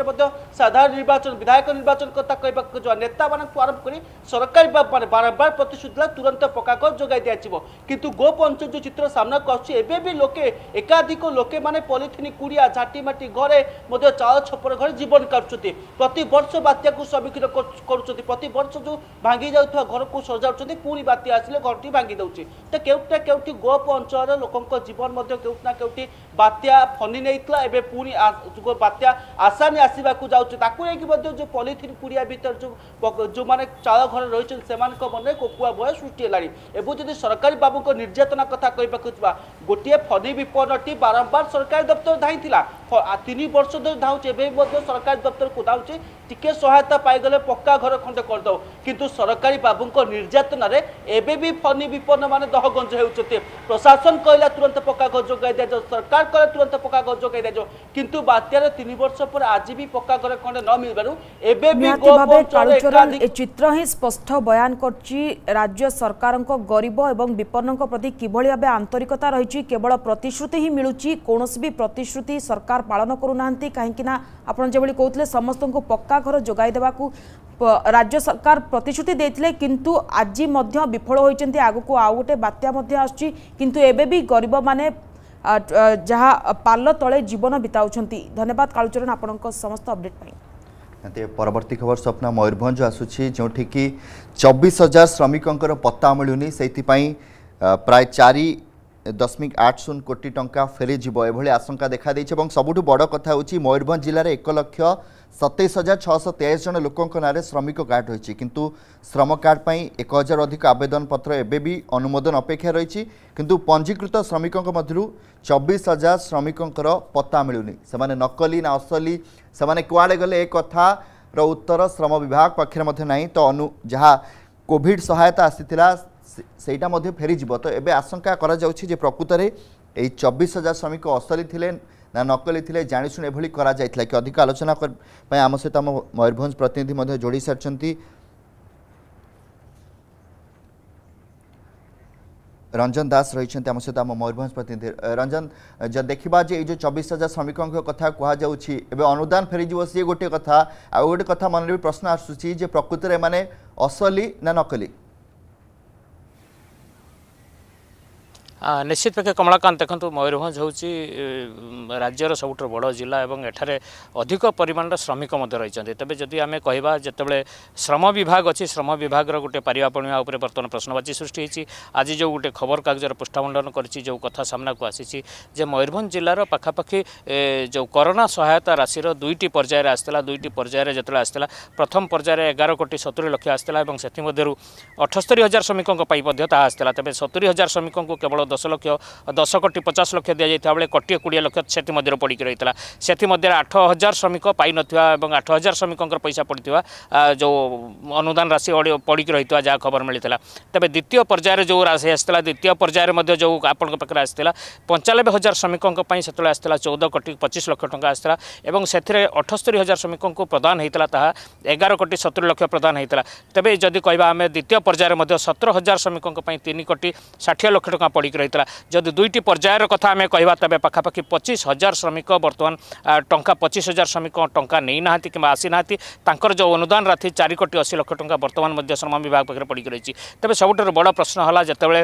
Speaker 5: সাধারণ নির্বাচন বিধায়ক নির্বাচন কথা কহবাক যা নেতামান আরম্ভ করে সরকারি মানে বারম্বার প্রতিশ্রুতি দেলে তুরন্ত পক্কা ঘর যোগাই দিয়াযিব কিন্তু গো গোপঞ্চ যে চিত্র সামনাকে আসছে এবে বি লোকে একাধিক লোকে মানে পলিথিন কুড়িয়া মাটি ঘরে মধ্যে চাল ছপর ঘরে জীবন কাটুচ্ছেন প্রতি বর্ষ বাত্যা সমীক্ষণ করছেন ପ୍ରତିବର୍ଷ ଯେଉଁ ଭାଙ୍ଗି ଯାଉଥିବା ଘରକୁ ସଜାଡ଼ୁଛନ୍ତି ପୁଣି ବାତ୍ୟା ଆସିଲେ ଘରଟି ଭାଙ୍ଗି ଦେଉଛି ତ କେଉଁଠି ନା କେଉଁଠି ଗୋପ ଅଞ୍ଚଳର ଲୋକଙ୍କ ଜୀବନ ମଧ୍ୟ କେଉଁଠି ନା କେଉଁଠି বাত্যা ফনি নেইতলা এবে পুনি যে বাত্যা আসানি আসবাক যাচ্ছে তাকে নেই মধ্যে যে পলিথিন পুড়িয়া ভিতর যে যে চাল ঘরে রয়েছেন সে মনে কোকুয়া ভয় সৃষ্টি হল এবং যদি সরকারি বাবুঙ্ নির্যাতনা কথা যা গোটিয়ে ফনি বিপদটি বারম্বার সরকারি দপ্তর ধাই তিন বর্ষ ধরে ধাউছে এবে মধ্যে সরকারি দপ্তরকে ধাউছে টিকে সহায়তা পাইগলে পক্কা ঘর খন্ডে করেদেব কিন্তু সরকারি বাবুঙ্ নির্যাতনার এবে বি ফনি বিপন্ন মানে দহগঞ্জ হচ্ছে প্রশাসন কহিলা তুরন্ত পক্কা ঘর যোগাই দিয়া সরকার କଲେ ତୁରନ୍ତ ପକ୍କା ଘର ଯୋଗାଇ ଦିଆଯିବ କିନ୍ତୁ ବାତ୍ୟାର ତିନି ବର୍ଷ ପରେ ଆଜି ବି ପକ୍କା ଘର ଖଣ୍ଡେ ନ ମିଳିବାରୁ ଏବେ ବି ଏ
Speaker 1: ଚିତ୍ର ହିଁ ସ୍ପଷ୍ଟ ବୟାନ କରିଛି ରାଜ୍ୟ ସରକାରଙ୍କ ଗରିବ ଏବଂ ବିପନ୍ନଙ୍କ ପ୍ରତି କିଭଳି ଭାବେ ଆନ୍ତରିକତା ରହିଛି କେବଳ ପ୍ରତିଶ୍ରୁତି ହିଁ ମିଳୁଛି କୌଣସି ବି ପ୍ରତିଶ୍ରୁତି ସରକାର ପାଳନ କରୁନାହାନ୍ତି କାହିଁକିନା ଆପଣ ଯେଭଳି କହୁଥିଲେ ସମସ୍ତଙ୍କୁ ପକ୍କା ଘର ଯୋଗାଇ ଦେବାକୁ ରାଜ୍ୟ ସରକାର ପ୍ରତିଶ୍ରୁତି ଦେଇଥିଲେ କିନ୍ତୁ ଆଜି ମଧ୍ୟ ବିଫଳ ହୋଇଛନ୍ତି ଆଗକୁ ଆଉ ଗୋଟେ ବାତ୍ୟା ମଧ୍ୟ ଆସୁଛି କିନ୍ତୁ ଏବେ ବି ଗରିବମାନେ जहाँ पाल तले जीवन बिताऊँ धन्यवाद कालुचरण आपण समस्त अपडेट पर
Speaker 2: ତେବେ ପରବର୍ତ୍ତୀ ଖବର ସ୍ୱପ୍ନା ମୟୂରଭଞ୍ଜ ଆସୁଛି ଯେଉଁଠିକି ଚବିଶ ହଜାର ଶ୍ରମିକଙ୍କର ପତ୍ତା ମିଳୁନି ସେଇଥିପାଇଁ ପ୍ରାୟ ଚାରି ଦଶମିକ ଆଠ ଶୂନ କୋଟି ଟଙ୍କା ଫେରିଯିବ ଏଭଳି ଆଶଙ୍କା ଦେଖାଦେଇଛି ଏବଂ ସବୁଠୁ ବଡ଼ କଥା ହେଉଛି ମୟୂରଭଞ୍ଜ ଜିଲ୍ଲାରେ ଏକ ଲକ୍ଷ ସତେଇଶ ହଜାର ଛଅଶହ ତେୟାଳିଶ ଜଣ ଲୋକଙ୍କ ନାଁରେ ଶ୍ରମିକ କାର୍ଡ଼ ହୋଇଛି କିନ୍ତୁ ଶ୍ରମ କାର୍ଡ଼ ପାଇଁ ଏକ ହଜାର ଅଧିକ ଆବେଦନପତ୍ର ଏବେ ବି ଅନୁମୋଦନ ଅପେକ୍ଷା ରହିଛି କିନ୍ତୁ ପଞ୍ଜୀକୃତ ଶ୍ରମିକଙ୍କ ମଧ୍ୟରୁ ଚବିଶ ହଜାର ଶ୍ରମିକଙ୍କର ପତ୍ତା ମିଳୁନି ସେମାନେ ନକଲି ନା ଅସଲି ସେମାନେ କୁଆଡ଼େ ଗଲେ ଏ କଥାର ଉତ୍ତର ଶ୍ରମ ବିଭାଗ ପାଖରେ ମଧ୍ୟ ନାହିଁ ତ ଅନୁ ଯାହା କୋଭିଡ଼ ସହାୟତା ଆସିଥିଲା ସେଇଟା ମଧ୍ୟ ଫେରିଯିବ ତ ଏବେ ଆଶଙ୍କା କରାଯାଉଛି ଯେ ପ୍ରକୃତରେ এই চব্বিশ হাজার শ্রমিক অসলি লেন ନା ନକଲିଥିଲେ ଜାଣିଶୁଣି ଏଭଳି କରାଯାଇଥିଲା କି ଅଧିକ ଆଲୋଚନା ପାଇଁ ଆମ ସହିତ ଆମ ମୟୂରଭଞ୍ଜ ପ୍ରତିନିଧି ମଧ୍ୟ ଯୋଡ଼ି ସାରିଛନ୍ତି রঞ্জন দাস রয়েছেন আমার সহ আমার ময়ূরভঞ্জ প্রতিনিধি রঞ্জন দেখা যে এই যে চবিশ হাজার শ্রমিকঙ্ক কথা কুহযাচ্ছি এবে অনুদান ফেরিযোগ সি গোটে কথা আগে গোটে কথা মনে প্রশ্ন আসুচি যে প্রকৃতরে এমানে অসলি না নকলি
Speaker 6: ନିଶ୍ଚିତ ପକ୍ଷେ କମଳାକାନ୍ତ ଦେଖନ୍ତୁ ମୟୂରଭଞ୍ଜ ହେଉଛି ରାଜ୍ୟର ସବୁଠାରୁ ବଡ଼ ଜିଲ୍ଲା ଏବଂ ଏଠାରେ ଅଧିକ ପରିମାଣର ଶ୍ରମିକ ମଧ୍ୟ ରହିଛନ୍ତି ତେବେ ଯଦି ଆମେ କହିବା ଯେତେବେଳେ ଶ୍ରମ ବିଭାଗ ଅଛି ଶ୍ରମ ବିଭାଗର ଗୋଟେ ପାରିବା ପଣିବା ଉପରେ ବର୍ତ୍ତମାନ ପ୍ରଶ୍ନବାଚୀ ସୃଷ୍ଟି ହୋଇଛି ଆଜି ଯେଉଁ ଗୋଟେ ଖବରକାଗଜର ପୃଷ୍ଠାମଣ୍ଡନ କରିଛି ଯେଉଁ କଥା ସାମ୍ନାକୁ ଆସିଛି ଯେ ମୟୂରଭଞ୍ଜ ଜିଲ୍ଲାର ପାଖାପାଖି ଯେଉଁ କରୋନା ସହାୟତା ରାଶିର ଦୁଇଟି ପର୍ଯ୍ୟାୟରେ ଆସିଥିଲା ଦୁଇଟି ପର୍ଯ୍ୟାୟରେ ଯେତେବେଳେ ଆସିଥିଲା ପ୍ରଥମ ପର୍ଯ୍ୟାୟରେ ଏଗାର କୋଟି ସତୁରି ଲକ୍ଷ ଆସିଥିଲା ଏବଂ ସେଥିମଧ୍ୟରୁ ଅଠସ୍ତରୀ ହଜାର ଶ୍ରମିକଙ୍କ ପାଇଁ ମଧ୍ୟ ତାହା ଆସିଥିଲା ତେବେ ସତୁରି ହଜାର ଶ୍ରମିକଙ୍କୁ କେବଳ দশ লক্ষ দশ কোটি পচাশ লক্ষ দিয়া বেড়ে কোটিয়ে কোড়ি লক্ষ সেমধ্যে পড়ি রয়েছে সেমধ্যে আঠ হাজার শ্রমিক পাই এবং আঠ হাজার শ্রমিকর পয়সা পড়ি যে অনুদান রাশি পড়ি রয়েছে যা খবর মিলে তবে দ্বিতীয় পর্যায়ের যে রাশি আসছিল দ্বিতীয় পর্যায়ের যে আপনার পাখে আসছিল পঞ্চানবে হাজার শ্রমিকঙ্ সেতবে আসছিল চৌদ কোটি পঁচিশ লক্ষ টাকা আসছিল এবং সেথিরে অঠস্তরি হাজার শ্রমিকঙ্ প্রদান হয়েছিল তাহা এগার কোটি সতুরি লক্ষ প্রদান হয়েছিল তবে যদি কহা আমি দ্বিতীয় পর্যায়ের সতের হাজার শ্রমিকঙ্ তিন কোটি ষাঠিয়ে লক্ষ টাকা পড়ি ହୋଇକି ରହିଥିଲା ଯଦି ଦୁଇଟି ପର୍ଯ୍ୟାୟର କଥା ଆମେ କହିବା ତେବେ ପାଖାପାଖି ପଚିଶ ହଜାର ଶ୍ରମିକ ବର୍ତ୍ତମାନ ଟଙ୍କା ପଚିଶ ହଜାର ଶ୍ରମିକ ଟଙ୍କା ନେଇନାହାନ୍ତି କିମ୍ବା ଆସିନାହାନ୍ତି ତାଙ୍କର ଯେଉଁ ଅନୁଦାନ ରାଶି ଚାରି କୋଟି ଅଶୀ ଲକ୍ଷ ଟଙ୍କା ବର୍ତ୍ତମାନ ମଧ୍ୟ ଶ୍ରମ ବିଭାଗ ପାଖରେ ପଡ଼ିକି ରହିଛି ତେବେ ସବୁଠାରୁ ବଡ଼ ପ୍ରଶ୍ନ ହେଲା ଯେତେବେଳେ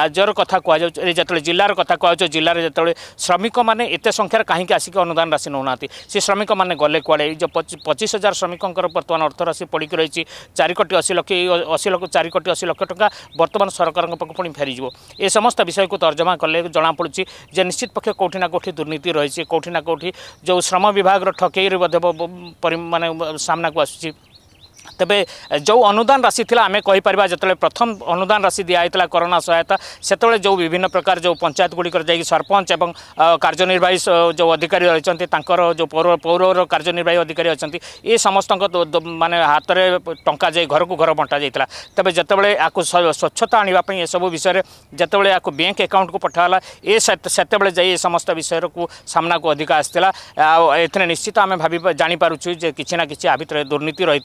Speaker 6: ରାଜ୍ୟର କଥା କୁହାଯାଉଛି ଯେତେବେଳେ ଜିଲ୍ଲାର କଥା କୁହାଯାଉଛି ଜିଲ୍ଲାରେ ଯେତେବେଳେ ଶ୍ରମିକମାନେ ଏତେ ସଂଖ୍ୟାରେ କାହିଁକି ଆସିକି ଅନୁଦାନ ରାଶି ନେଉନାହାନ୍ତି ସେ ଶ୍ରମିକମାନେ ଗଲେ କୁଆଡ଼େ ଏଇ ଯେଉଁ ପଚିଶ ହଜାର ଶ୍ରମିକଙ୍କର ବର୍ତ୍ତମାନ ଅର୍ଥରାଶି ପଡ଼ିକି ରହିଛି ଚାରି କୋଟି ଅଶୀ ଲକ୍ଷ ଅଶୀ ଲକ୍ଷ ଚାରି କୋଟି ଅଶୀ ଲକ୍ଷ ଟଙ୍କା ବର୍ତ୍ତମାନ ସରକାରଙ୍କ ପାଖକୁ ପୁଣି ଫେରିଯିବ ଏ समस्ता विषय को तर्जमा कले जमापड़ी जे निश्चित पक्ष कौटिना कौटि दुर्नीति रही जो श्रम विभाग ठकई रही मानने सामना को आसूसी तबे जो अनुदान राशि थी आम कहीपर जो प्रथम अनुदान राशि दिया करोना सहायता से जो विभिन्न प्रकार जो पंचायत गुड़िक सरपंच और कार्यनिर्वाही जो अधिकारी रही जो पौर पौर कार्यनिर्वाही अधिकारी अच्छा ये समस्त मानने हाथ में टाँग जाए घर को घर बंटा जाता तेज जो स्वच्छता आने ये सब विषय जो आपको बैंक आकाउंट को पठाला ये सेत समस्त विषय को सामना को अधिक आसाला निश्चित आम भाव जापार कि आ दुर्नीति रही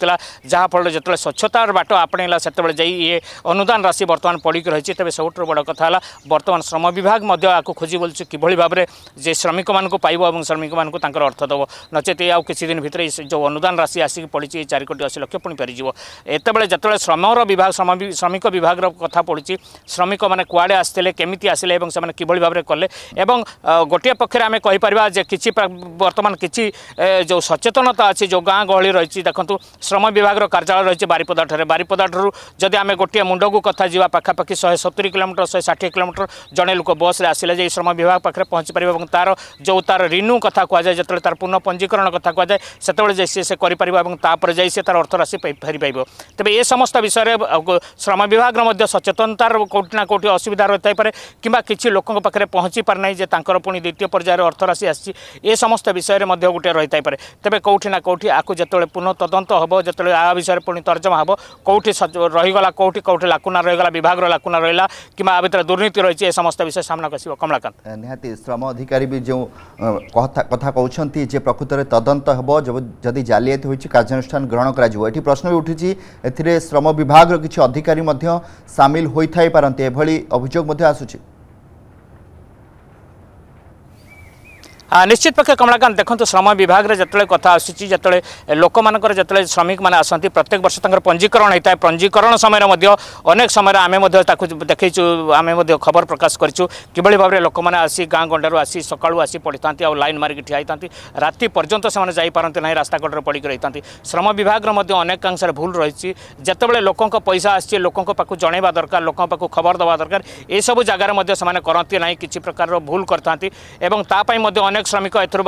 Speaker 6: ଯାହାଫଳରେ ଯେତେବେଳେ ସ୍ୱଚ୍ଛତାର ବାଟ ଆପଣେଇଲା ସେତେବେଳେ ଯାଇ ଇଏ ଅନୁଦାନ ରାଶି ବର୍ତ୍ତମାନ ପଡ଼ିକି ରହିଛି ତେବେ ସବୁଠାରୁ ବଡ଼ କଥା ହେଲା ବର୍ତ୍ତମାନ ଶ୍ରମ ବିଭାଗ ମଧ୍ୟ ଆକୁ ଖୋଜି ବୋଲୁଛି କିଭଳି ଭାବରେ ଯେ ଶ୍ରମିକମାନଙ୍କୁ ପାଇବ ଏବଂ ଶ୍ରମିକମାନଙ୍କୁ ତାଙ୍କର ଅର୍ଥ ଦେବ ନଚେତ ଆଉ କିଛି ଦିନ ଭିତରେ ଯେଉଁ ଅନୁଦାନ ରାଶି ଆସିକି ପଡ଼ିଛି ଏଇ ଚାରି କୋଟି ଅଶୀ ଲକ୍ଷ ପୁଣି ଫେରିଯିବ ଏତେବେଳେ ଯେତେବେଳେ ଶ୍ରମର ବିଭାଗ ଶ୍ରମିକ ବିଭାଗର କଥା ପଡ଼ୁଛି ଶ୍ରମିକମାନେ କୁଆଡ଼େ ଆସିଥିଲେ କେମିତି ଆସିଲେ ଏବଂ ସେମାନେ କିଭଳି ଭାବରେ କଲେ ଏବଂ ଗୋଟିଏ ପକ୍ଷରେ ଆମେ କହିପାରିବା ଯେ କିଛି ବର୍ତ୍ତମାନ କିଛି ଯେଉଁ ସଚେତନତା ଅଛି ଯେଉଁ ଗାଁ ଗହଳି ରହିଛି ଦେଖନ୍ତୁ ଶ୍ରମ ବିଭାଗର কার্যালয় রয়েছে বারিপদাঠার বারিপদাঠার যদি আমি গোটিয়ে মুন্ডকু কথা যা পাখাপাখি শহে সতুরি কিলোমিটর শহে ষাঠিয়ে কিলোমিটর জনে লোক বসরে আসলে যে শ্রম বিভাগ পাখে পৌঁছি পারিব এবং তার যে তার রিনু কথা কুযায় যেত তার পুনঃ পঞ্জীকরণ কথা কুযায় সেতবে যাই সে করিপার এবং তাপরে যাই সে তার অর্থরাশি ফেরিপাইব তবে এ সমস্ত বিষয়ে শ্রম বিভাগর মধ্যে সচেতনতার কোটি না কোটি অসুবিধা রয়েথাইপরে কিংবা কিছু লোক পাখে পৌঁছি পারে না যে তাঁর পুঁ দ্বিতীয় পর্যায়ের অর্থরাশি আসছে এ সমস্ত বিষয়ে মধ্যে গোটে রয়েথাইপরে তবে কোটি না কোটি আকু যেত পুনঃ তদন্ত হব যেত বিষয়ে পুঁ তর্জমা হব কোটি রহিগলা কোটি কোটি লাকুনা রহিগলা বিভাগর লাকুনা রহিলা কিংবা আ ভিতরে দুর্নীতি রয়েছে এ সমস্ত বিষয় সামনাকে আসব কমলাকান্ত
Speaker 2: নিহতি শ্রম অধিকারী বি যে কথা কথা কৌন যে প্রকৃতরে তদন্ত হব যদি জালিয়াতি হয়েছে কার্যানুষ্ঠান গ্রহণ করা এটি প্রশ্ন বি উঠিছে এতে শ্রম বিভাগর কিছু অধিকারী সামিল হয়ে থাইপারে এভাবে অভিযোগ আসুছে
Speaker 6: ନିଶ୍ଚିତ ପକ୍ଷେ କମଳାକାନ୍ତ ଦେଖନ୍ତୁ ଶ୍ରମ ବିଭାଗରେ ଯେତେବେଳେ କଥା ଆସୁଛି ଯେତେବେଳେ ଲୋକମାନଙ୍କର ଯେତେବେଳେ ଶ୍ରମିକମାନେ ଆସନ୍ତି ପ୍ରତ୍ୟେକ ବର୍ଷ ତାଙ୍କର ପଞ୍ଜୀକରଣ ହୋଇଥାଏ ପଞ୍ଜୀକରଣ ସମୟରେ ମଧ୍ୟ ଅନେକ ସମୟରେ ଆମେ ମଧ୍ୟ ତାକୁ ଦେଖେଇଛୁ ଆମେ ମଧ୍ୟ ଖବର ପ୍ରକାଶ କରିଛୁ କିଭଳି ଭାବରେ ଲୋକମାନେ ଆସି ଗାଁ ଗଣ୍ଡାରୁ ଆସି ସକାଳୁ ଆସି ପଡ଼ିଥାନ୍ତି ଆଉ ଲାଇନ୍ ମାରିକି ଠିଆ ହୋଇଥାନ୍ତି ରାତି ପର୍ଯ୍ୟନ୍ତ ସେମାନେ ଯାଇପାରନ୍ତି ନାହିଁ ରାସ୍ତାକଡ଼ରେ ପଡ଼ିକି ରହିଥାନ୍ତି ଶ୍ରମ ବିଭାଗର ମଧ୍ୟ ଅନେକାଂଶରେ ଭୁଲ ରହିଛି ଯେତେବେଳେ ଲୋକଙ୍କ ପଇସା ଆସିଛି ଲୋକଙ୍କ ପାଖକୁ ଜଣାଇବା ଦରକାର ଲୋକଙ୍କ ପାଖକୁ ଖବର ଦେବା ଦରକାର ଏସବୁ ଜାଗାରେ ମଧ୍ୟ ସେମାନେ କରନ୍ତି ନାହିଁ କିଛି ପ୍ରକାରର ଭୁଲ କରିଥାନ୍ତି ଏବଂ ତା ପାଇଁ ମଧ୍ୟ ଅନେକ ଅନେକ ଶ୍ରମିକ ଏଥିରୁ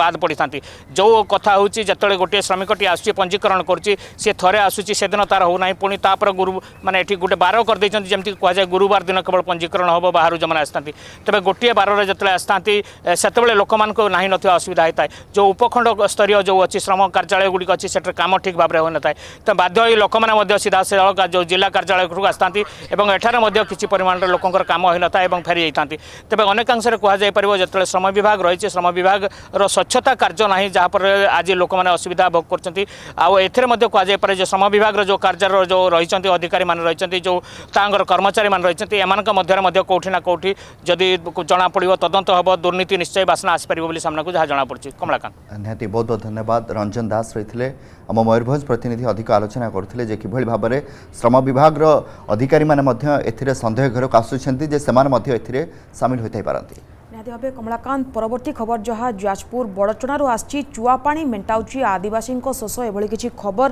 Speaker 6: ବାଦ ପଡ଼ିଥାନ୍ତି ଯେଉଁ କଥା ହେଉଛି ଯେତେବେଳେ ଗୋଟିଏ ଶ୍ରମିକଟି ଆସୁଛି ପଞ୍ଜୀକରଣ କରୁଛି ସିଏ ଥରେ ଆସୁଛି ସେଦିନ ତାର ହେଉନାହିଁ ପୁଣି ତାପରେ ଗୁରୁ ମାନେ ଏଠି ଗୋଟେ ବାର କରିଦେଇଛନ୍ତି ଯେମିତି କୁହାଯାଏ ଗୁରୁବାର ଦିନ କେବଳ ପଞ୍ଜୀକରଣ ହେବ ବାହାରୁ ଯେଉଁମାନେ ଆସିଥାନ୍ତି ତେବେ ଗୋଟିଏ ବାରରେ ଯେତେବେଳେ ଆସିଥାନ୍ତି ସେତେବେଳେ ଲୋକମାନଙ୍କୁ ନାହିଁ ନଥିବା ଅସୁବିଧା ହୋଇଥାଏ ଯେଉଁ ଉପଖଣ୍ଡ ସ୍ତରୀୟ ଯେଉଁ ଅଛି ଶ୍ରମ କାର୍ଯ୍ୟାଳୟଗୁଡ଼ିକ ଅଛି ସେଠାରେ କାମ ଠିକ୍ ଭାବରେ ହୋଇନଥାଏ ତ ବାଧ୍ୟ ହୋଇ ଲୋକମାନେ ମଧ୍ୟ ସିଧାସଳଖ ଯେଉଁ ଜିଲ୍ଲା କାର୍ଯ୍ୟାଳୟକୁ ଆସିଥାନ୍ତି ଏବଂ ଏଠାରେ ମଧ୍ୟ କିଛି ପରିମାଣର ଲୋକଙ୍କର କାମ ହୋଇନଥାଏ ଏବଂ ଫେରିଯାଇଥାନ୍ତି ତେବେ ଅନେକାଂଶରେ କୁହାଯାଇପାରିବ ଯେତେବେଳେ ଶ୍ରମ ବିଭାଗ ରହିଛି ଶ୍ରମ ବିଭାଗର ସ୍ୱଚ୍ଛତା କାର୍ଯ୍ୟ ନାହିଁ ଯାହାଫଳରେ ଆଜି ଲୋକମାନେ ଅସୁବିଧା ଭୋଗ କରୁଛନ୍ତି ଆଉ ଏଥିରେ ମଧ୍ୟ କୁହାଯାଇପାରେ ଯେ ଶ୍ରମ ବିଭାଗର ଯେଉଁ କାର୍ଯ୍ୟାଳୟ ଯେଉଁ ରହିଛନ୍ତି ଅଧିକାରୀମାନେ ରହିଛନ୍ତି ଯେଉଁ ତାଙ୍କର କର୍ମଚାରୀମାନେ ରହିଛନ୍ତି ଏମାନଙ୍କ ମଧ୍ୟରେ ମଧ୍ୟ କେଉଁଠି ନା କେଉଁଠି ଯଦି ଜଣାପଡ଼ିବ ତଦନ୍ତ ହେବ ଦୁର୍ନୀତି ନିଶ୍ଚୟ ବାସ୍ନା ଆସିପାରିବ ବୋଲି ସାମ୍ନାକୁ ଯାହା ଜଣାପଡ଼ୁଛି କମଳାକାନ୍ତ
Speaker 2: ନିହାତି ବହୁତ ବହୁତ ଧନ୍ୟବାଦ ରଞ୍ଜନ ଦାସ ରହିଥିଲେ ଆମ ମୟୂରଭଞ୍ଜ ପ୍ରତିନିଧି ଅଧିକ ଆଲୋଚନା କରୁଥିଲେ ଯେ କିଭଳି ଭାବରେ ଶ୍ରମ ବିଭାଗର ଅଧିକାରୀମାନେ ମଧ୍ୟ ଏଥିରେ ସନ୍ଦେହ ଘରକୁ ଆସୁଛନ୍ତି ଯେ ସେମାନେ ମଧ୍ୟ ଏଥିରେ ସାମିଲ ହୋଇଥାଇପାରନ୍ତି
Speaker 1: ନିହାତି ଭାବେ କମଳାକାନ୍ତ ପରବର୍ତ୍ତୀ ଖବର ଯାହା ଯାଜପୁର ବଡ଼ଚଣାରୁ ଆସିଛି ଚୁଆପାଣି ମେଣ୍ଟାଉଛି ଆଦିବାସୀଙ୍କ ଶୋଷ ଏଭଳି କିଛି ଖବର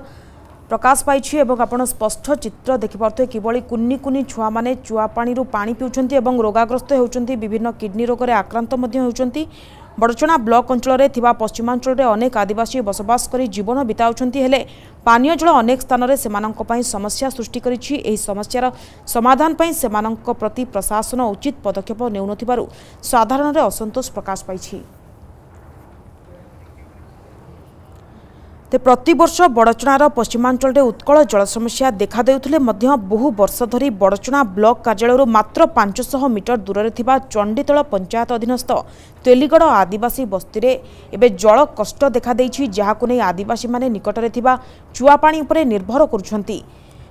Speaker 1: প্রকাশ পাইছি এবং আপনার স্পষ্ট চিত্র দেখিপারে কিভাবে কুনি কুনি ছুঁ মানে চুয়াপাণি পাঁচ পিউঁচ এবং রোগাগ্রস্ত হচ্ছেন বিভিন্ন কিডনি রোগের আক্রান্ত হচ্ছেন बडचणा ब्लक अञ्चलले न्यु पश्चिमाञ्चल अनेक आदिवासी बसवासक जीवन बिताउने हो पानीय जेक स्थानले समा समस्या सृष्टि गरिन्छ समस्यार प्रति प्रशासन उचित पदक्षेप पदक्षेपु साधारणले असंतोष प्रकाश पाँच ତେ ପ୍ରତିବର୍ଷ ବଡ଼ଚଣାର ପଶ୍ଚିମାଞ୍ଚଳରେ ଉତ୍କଳ ଜଳ ସମସ୍ୟା ଦେଖାଦେଉଥିଲେ ମଧ୍ୟ ବହୁ ବର୍ଷ ଧରି ବଡ଼ଚଣା ବ୍ଲକ କାର୍ଯ୍ୟାଳୟରୁ ମାତ୍ର ପାଞ୍ଚଶହ ମିଟର ଦୂରରେ ଥିବା ଚଣ୍ଡିତଳ ପଞ୍ଚାୟତ ଅଧୀନସ୍ଥ ତେଲିଗଡ଼ ଆଦିବାସୀ ବସ୍ତିରେ ଏବେ ଜଳ କଷ୍ଟ ଦେଖାଦେଇଛି ଯାହାକୁ ନେଇ ଆଦିବାସୀମାନେ ନିକଟରେ ଥିବା ଚୁଆପାଣି ଉପରେ ନିର୍ଭର କରୁଛନ୍ତି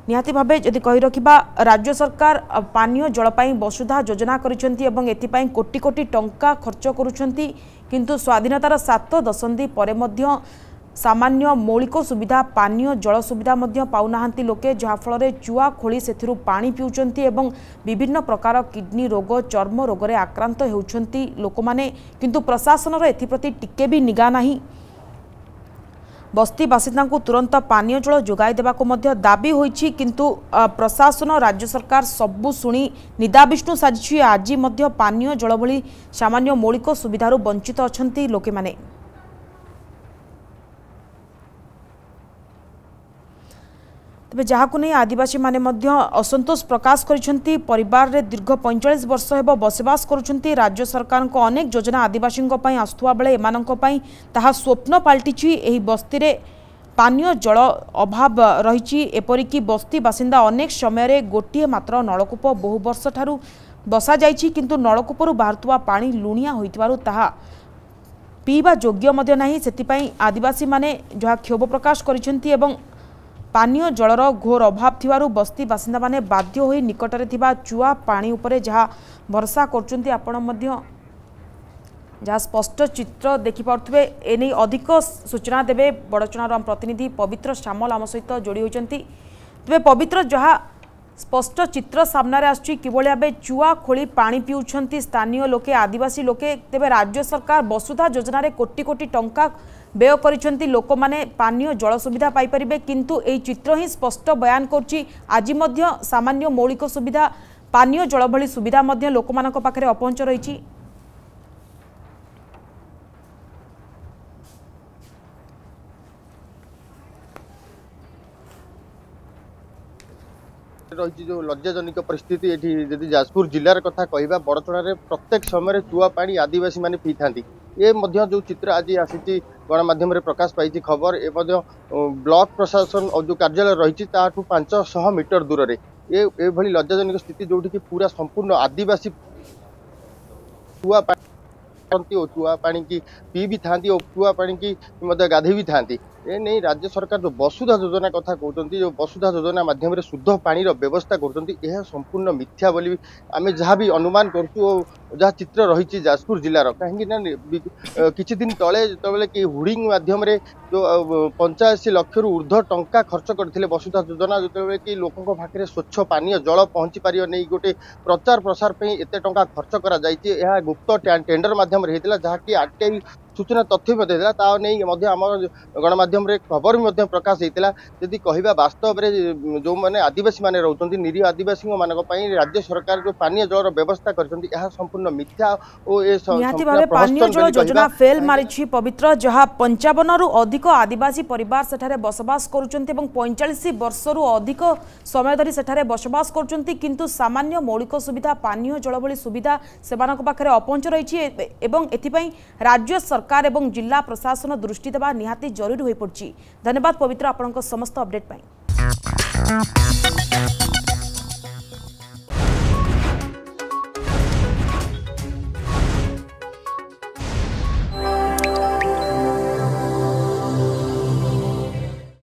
Speaker 1: ନିହାତି ଭାବେ ଯଦି କହି ରଖିବା ରାଜ୍ୟ ସରକାର ପାନୀୟ ଜଳ ପାଇଁ ବସୁଧା ଯୋଜନା କରିଛନ୍ତି ଏବଂ ଏଥିପାଇଁ କୋଟି କୋଟି ଟଙ୍କା ଖର୍ଚ୍ଚ କରୁଛନ୍ତି କିନ୍ତୁ ସ୍ୱାଧୀନତାର ସାତ ଦଶନ୍ଧି ପରେ ମଧ୍ୟ ସାମାନ୍ୟ ମୌଳିକ ସୁବିଧା ପାନୀୟ ଜଳ ସୁବିଧା ମଧ୍ୟ ପାଉନାହାନ୍ତି ଲୋକେ ଯାହାଫଳରେ ଚୁଆ ଖୋଳି ସେଥିରୁ ପାଣି ପିଉଛନ୍ତି ଏବଂ ବିଭିନ୍ନ ପ୍ରକାର କିଡ଼ନୀ ରୋଗ ଚର୍ମ ରୋଗରେ ଆକ୍ରାନ୍ତ ହେଉଛନ୍ତି ଲୋକମାନେ କିନ୍ତୁ ପ୍ରଶାସନର ଏଥିପ୍ରତି ଟିକେ ବି ନିଗା ନାହିଁ ବସ୍ତି ବାସିନ୍ଦାଙ୍କୁ ତୁରନ୍ତ ପାନୀୟ ଜଳ ଯୋଗାଇ ଦେବାକୁ ମଧ୍ୟ ଦାବି ହୋଇଛି କିନ୍ତୁ ପ୍ରଶାସନ ରାଜ୍ୟ ସରକାର ସବୁ ଶୁଣି ନିଦାବିଷ୍ଣୁ ସାଜିଛି ଆଜି ମଧ୍ୟ ପାନୀୟ ଜଳ ଭଳି ସାମାନ୍ୟ ମୌଳିକ ସୁବିଧାରୁ ବଞ୍ଚିତ ଅଛନ୍ତି ଲୋକମାନେ তবে যাহাকু নেই আদিবাসী মানে মধ্য অসন্তোষ প্রকাশ করেছেন পরিবার দীর্ঘ পঁয়চাশ বর্ষ হব বসবাস করছেন রাজ্য সরকার অনেক যোজনা আদিবাসী আসুয়া বেড়ে এমান তাহা স্বপ্ন পাল্টিছি এই বস্তিরে পানীয় জল অভাব রয়েছে এপরিকি বস্তি বাসিন্দা অনেক সময়ের গোটিয়ে মাত্র নলকূপ বহু বর্ষ ঠার বসা যাই কিন্তু নলকূপর বাহুয়া পা লুণিয়া হয়ে তাহা পিবা যোগ্য না সেপাই আদিবাসী মানে যা ক্ষোভ প্রকাশ করেছেন এবং ପାନୀୟ ଜଳର ଘୋର ଅଭାବ ଥିବାରୁ ବସ୍ତି ବାସିନ୍ଦାମାନେ ବାଧ୍ୟ ହୋଇ ନିକଟରେ ଥିବା ଚୁଆ ପାଣି ଉପରେ ଯାହା ଭରସା କରୁଛନ୍ତି ଆପଣ ମଧ୍ୟ ଯାହା ସ୍ପଷ୍ଟ ଚିତ୍ର ଦେଖିପାରୁଥିବେ ଏନେଇ ଅଧିକ ସୂଚନା ଦେବେ ବଡ଼ଚଣାର ଆମ ପ୍ରତିନିଧି ପବିତ୍ର ସାମଲ ଆମ ସହିତ ଯୋଡ଼ି ହୋଇଛନ୍ତି ତେବେ ପବିତ୍ର ଯାହା ସ୍ପଷ୍ଟ ଚିତ୍ର ସାମ୍ନାରେ ଆସୁଛି କିଭଳି ଭାବେ ଚୁଆ ଖୋଳି ପାଣି ପିଉଛନ୍ତି ସ୍ଥାନୀୟ ଲୋକେ ଆଦିବାସୀ ଲୋକେ ତେବେ ରାଜ୍ୟ ସରକାର ବସୁଧା ଯୋଜନାରେ କୋଟି କୋଟି ଟଙ୍କା ବ୍ୟୟ କରିଛନ୍ତି ଲୋକମାନେ ପାନୀୟ ଜଳ ସୁବିଧା ପାଇପାରିବେ କିନ୍ତୁ ଏହି ଚିତ୍ର ହିଁ ସ୍ପଷ୍ଟ ବୟାନ କରୁଛି ଆଜି ମଧ୍ୟ ସାମାନ୍ୟ ମୌଳିକ ସୁବିଧା ପାନୀୟ ଜଳ ଭଳି ସୁବିଧା ମଧ୍ୟ ଲୋକମାନଙ୍କ ପାଖରେ ଅପହଞ୍ଚ ରହିଛି
Speaker 7: ରହିଛି ଯେଉଁ ଲଜ୍ଜାଜନିକ ପରିସ୍ଥିତି ଏଠି ଯଦି ଯାଜପୁର ଜିଲ୍ଲାର କଥା କହିବା ବଡ଼ତଳାରେ ପ୍ରତ୍ୟେକ ସମୟରେ ଚୁଆ ପାଣି ଆଦିବାସୀମାନେ ପିଇଥାନ୍ତି ଏ ମଧ୍ୟ ଯେଉଁ ଚିତ୍ର ଆଜି ଆସିଛି ଗଣମାଧ୍ୟମରେ ପ୍ରକାଶ ପାଇଛି ଖବର ଏ ମଧ୍ୟ ବ୍ଲକ ପ୍ରଶାସନ ଯେଉଁ କାର୍ଯ୍ୟାଳୟ ରହିଛି ତାଠୁ ପାଞ୍ଚଶହ ମିଟର ଦୂରରେ ଏ ଏଭଳି ଲଜ୍ଜାଜନକ ସ୍ଥିତି ଯେଉଁଠିକି ପୁରା ସମ୍ପୂର୍ଣ୍ଣ ଆଦିବାସୀ କୁଆ ପାଣି ଓ ଚୁଆ ପାଣିକି ପିଇ ବି ଥାନ୍ତି ଓ କୁଆ ପାଣିକି ମଧ୍ୟ ଗାଧୋଇ ବି ଥାନ୍ତି এনে রাজ্য সরকার যে বসুধা যোজনা কথা কৌঁচ যে বসুধা যোজনা মাধ্যমে শুদ্ধ পাণির ব্যবস্থা করছেন এ সম্পূর্ণ মিথ্যা বলি আমি যা বি অনুমান করছু ও যা চিত্র রয়েছে যাজপুর জেলার কাহি না কিছুদিন তলে যেতবে কি হুডিং মাধ্যমে যে পঞ্চাশি লক্ষর ঊর্ধ্ব টঙ্কা খরচ করে বসুধা যোজনা যেতবে কি লোক পাখে স্বচ্ছ পানীয় জল পৌঁছি পার নেই গোটে প্রচার প্রসার এতে টঙ্কা খরচ করা যাই গুপ্ত টেন্ডর মাধ্যমে হয়েছিল যা কি আরটিআই ସୂଚନା ତଥ୍ୟ ବି ଦେଇଦେଲା ତା ନେଇ ମଧ୍ୟ ଆମର ଗଣମାଧ୍ୟମରେ ଖବର ବି ମଧ୍ୟ ପ୍ରକାଶ ହେଇଥିଲା ଯଦି କହିବା ବାସ୍ତବରେ ଯେଉଁମାନେ ଆଦିବାସୀମାନେ ରହୁଛନ୍ତି ନିରୀହ ଆଦିବାସୀମାନଙ୍କ ପାଇଁ ରାଜ୍ୟ ସରକାର ଯେଉଁ ପାନୀୟ ଜଳର ବ୍ୟବସ୍ଥା କରିଛନ୍ତି ଏହା ସମ୍ପୂର୍ଣ୍ଣ ମିଥ୍ୟା ଓ ଏ ପାନୀୟ ଜଳ ଯୋଜନା ଫେଲ୍
Speaker 1: ମାରିଛି ପବିତ୍ର ଯାହା ପଞ୍ଚାବନରୁ ଅଧିକ ଆଦିବାସୀ ପରିବାର ସେଠାରେ ବସବାସ କରୁଛନ୍ତି ଏବଂ ପଇଁଚାଳିଶ ବର୍ଷରୁ ଅଧିକ ସମୟ ଧରି ସେଠାରେ ବସବାସ କରୁଛନ୍ତି କିନ୍ତୁ ସାମାନ୍ୟ ମୌଳିକ ସୁବିଧା ପାନୀୟ ଜଳ ଭଳି ସୁବିଧା ସେମାନଙ୍କ ପାଖରେ ଅପହଞ୍ଚ ରହିଛି ଏବଂ ଏଥିପାଇଁ ରାଜ୍ୟ ସରକାର सरकार और जिला प्रशासन दृष्टि देवा निहाती जरूरी हो पड़ी धन्यवाद पवित्र आपण समस्त अपडेट